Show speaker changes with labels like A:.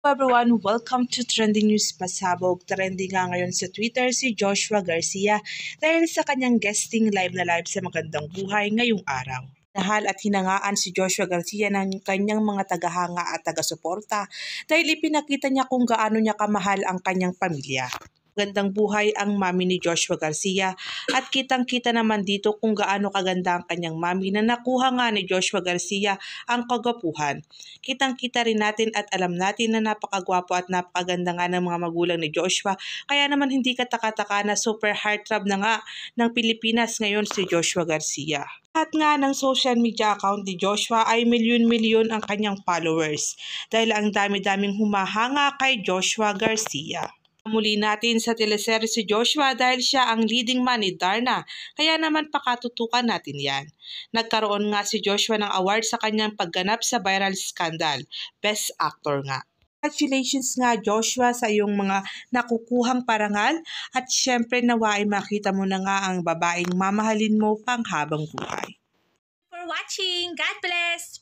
A: Hello everyone, welcome to Trending News Pasabog. Trending nga ngayon sa Twitter si Joshua Garcia dahil sa kanyang guesting live na live sa Magandang Buhay ngayong araw. Nahal at hinangaan si Joshua Garcia ng kanyang mga tagahanga at tagasuporta dahil ipinakita niya kung gaano niya kamahal ang kanyang pamilya. Gandang buhay ang mami ni Joshua Garcia at kitang-kita naman dito kung gaano kaganda ang kanyang mami na nakuha nga ni Joshua Garcia ang kagapuhan. Kitang-kita rin natin at alam natin na napakagwapo at napakaganda nga ng mga magulang ni Joshua kaya naman hindi katakataka na super heartthrob na nga ng Pilipinas ngayon si Joshua Garcia. At nga ng social media account ni Joshua ay milyon-milyon ang kanyang followers dahil ang dami-daming humahanga kay Joshua Garcia muli natin sa teleserye si Joshua dahil siya ang leading man ni Darna, kaya naman pakatutukan natin yan. Nagkaroon nga si Joshua ng award sa kanyang pagganap sa viral scandal, Best Actor nga. Congratulations nga Joshua sa iyong mga nakukuhang parangal at syempre nawa ay makita mo na nga ang babaeng mamahalin mo pang habang buhay. For watching, God bless!